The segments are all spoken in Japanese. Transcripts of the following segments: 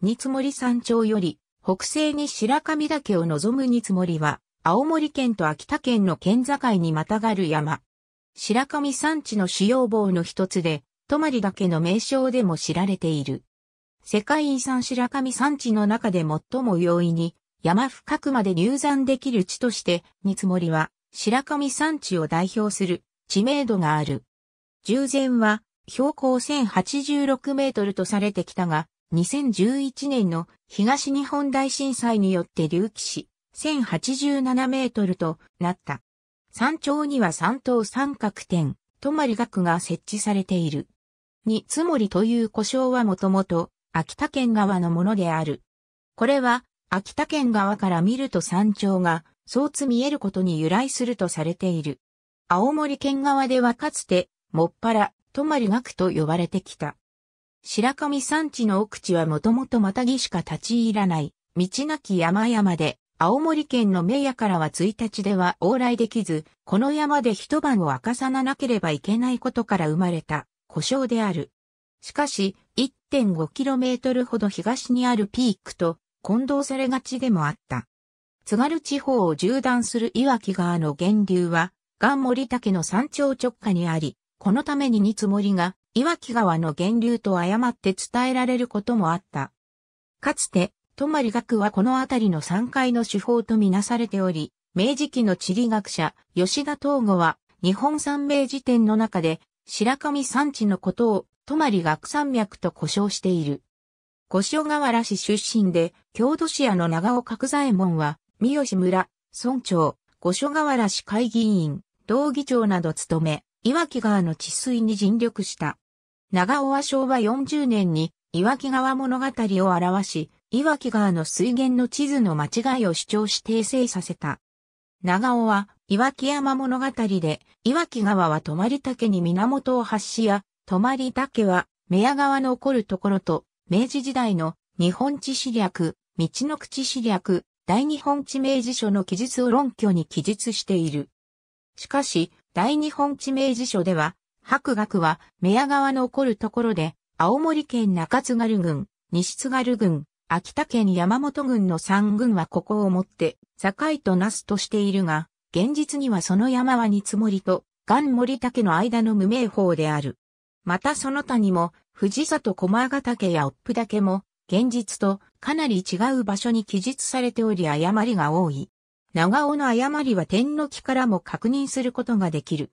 煮り山頂より、北西に白神岳を望む煮りは、青森県と秋田県の県境にまたがる山。白神山地の主要棒の一つで、泊岳の名称でも知られている。世界遺産白神山地の中で最も容易に山深くまで入山できる地として、煮りは白神山地を代表する知名度がある。従前は標高1086メートルとされてきたが、2011年の東日本大震災によって隆起し、1087メートルとなった。山頂には三等三角点、泊まり学が設置されている。につもりという故障はもともと秋田県側のものである。これは秋田県側から見ると山頂がそうつ見えることに由来するとされている。青森県側ではかつてもっぱら泊まり学と呼ばれてきた。白神山地の奥地はもともとまたぎしか立ち入らない、道なき山々で、青森県の名屋からは1日では往来できず、この山で一晩を明かさなければいけないことから生まれた、故障である。しかし、1.5km ほど東にあるピークと混同されがちでもあった。津軽地方を縦断する岩木川の源流は、岩森岳の山頂直下にあり、このために煮積もりが岩木川の源流と誤って伝えられることもあった。かつて、泊学はこの辺りの山階の手法とみなされており、明治期の地理学者、吉田東吾は、日本三名辞典の中で、白神山地のことを、泊学山脈と呼称している。五所川原市出身で、郷土市屋の長尾角左衛門は、三好村、村長、五所川原市会議員、道議長など務め、岩木川の治水に尽力した。長尾は昭和40年に岩木川物語を表し、岩木川の水源の地図の間違いを主張し訂正させた。長尾は岩木山物語で、岩木川は泊竹に源を発しや、泊竹は宮川の起こるところと、明治時代の日本地史略、道の口史略、大日本地名辞書の記述を論拠に記述している。しかし、大日本地名辞書では、白学は、宮川の起こるところで、青森県中津軽郡、西津軽郡、秋田県山本郡の三郡はここをもって、境となすとしているが、現実にはその山は煮積もりと、岩森岳の間の無名峰である。またその他にも、藤里駒ヶ岳やオップ岳も、現実とかなり違う場所に記述されており誤りが多い。長尾の誤りは天の木からも確認することができる。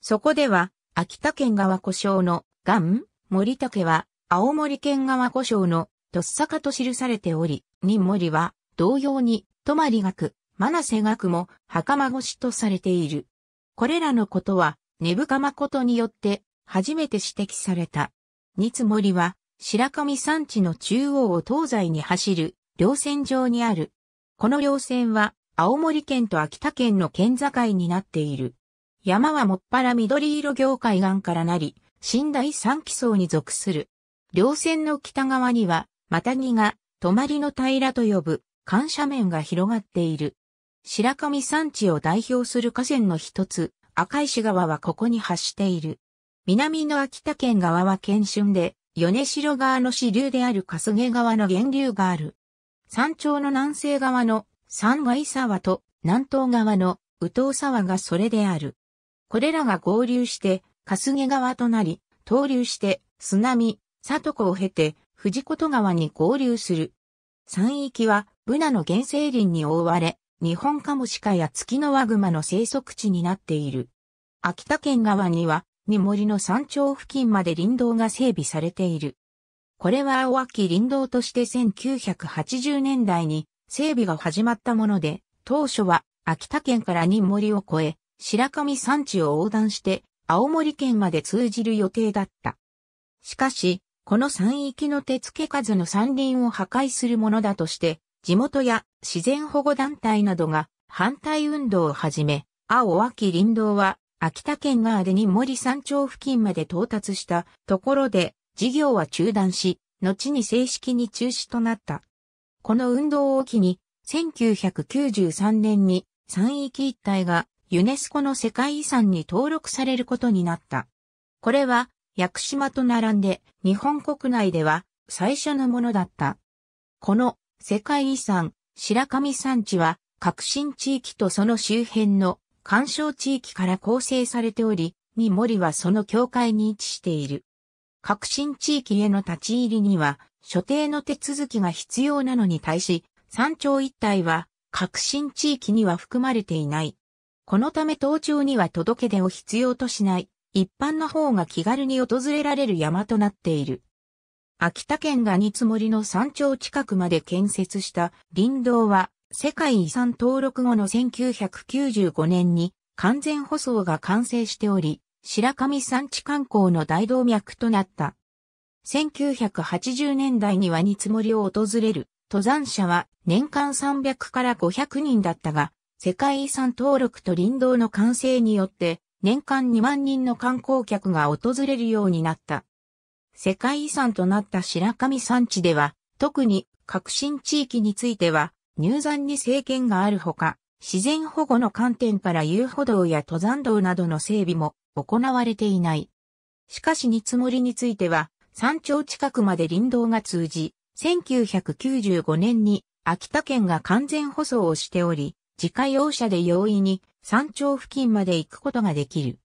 そこでは、秋田県側故障の、ガン、森竹は、青森県側故障の、どっさかと記されており、に森は、同様に、泊まり学、マ瀬学も、袴越とされている。これらのことは、根深誠によって、初めて指摘された。につ森は、白神山地の中央を東西に走る、稜線上にある。この稜線は、青森県と秋田県の県境になっている。山はもっぱら緑色業海岸からなり、新第三基層に属する。稜線の北側には、マタギが、泊まりの平と呼ぶ、緩斜面が広がっている。白神山地を代表する河川の一つ、赤石川はここに発している。南の秋田県側は県春で、米城川の支流である春日川の源流がある。山頂の南西側の三階沢と南東側の宇東沢がそれである。これらが合流して、すげ川となり、東流して、津波、里子を経て、藤琴川に合流する。山域は、ブナの原生林に覆われ、日本カモシカや月のワグマの生息地になっている。秋田県側には、三森の山頂付近まで林道が整備されている。これは青秋林道として1980年代に整備が始まったもので、当初は秋田県から新森を越え、白神山地を横断して青森県まで通じる予定だった。しかし、この山域の手付け数の山林を破壊するものだとして、地元や自然保護団体などが反対運動を始め、青秋林道は秋田県側でに森山頂付近まで到達したところで事業は中断し、後に正式に中止となった。この運動を機に、1993年に山域一帯がユネスコの世界遺産に登録されることになった。これは、屋久島と並んで日本国内では最初のものだった。この世界遺産白神山地は革新地域とその周辺の干渉地域から構成されており、三森はその境界に位置している。革新地域への立ち入りには所定の手続きが必要なのに対し、山頂一帯は、革新地域には含まれていない。このため登頂には届け出を必要としない、一般の方が気軽に訪れられる山となっている。秋田県が煮積もりの山頂近くまで建設した林道は、世界遺産登録後の1995年に完全舗装が完成しており、白神山地観光の大動脈となった。1980年代には煮積もりを訪れる登山者は年間300から500人だったが、世界遺産登録と林道の完成によって年間2万人の観光客が訪れるようになった。世界遺産となった白神山地では、特に革新地域については入山に政権があるほか、自然保護の観点から遊歩道や登山道などの整備も行われていない。しかし煮積もりについては、山頂近くまで林道が通じ、1995年に秋田県が完全舗装をしており、自家用車で容易に山頂付近まで行くことができる。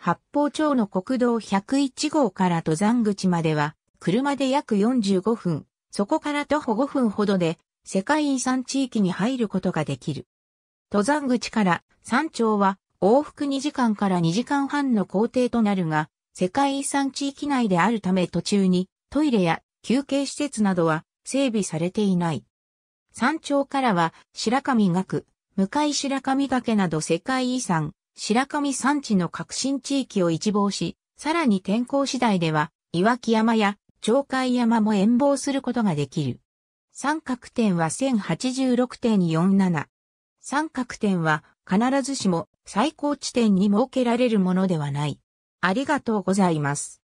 八方町の国道101号から登山口までは、車で約45分、そこから徒歩5分ほどで、世界遺産地域に入ることができる。登山口から山頂は往復2時間から2時間半の行程となるが、世界遺産地域内であるため途中にトイレや休憩施設などは整備されていない。山頂からは白神岳、向白神岳など世界遺産、白神山地の核心地域を一望し、さらに天候次第では岩木山や鳥海山も遠望することができる。三角点は1086.47。三角点は必ずしも最高地点に設けられるものではない。ありがとうございます。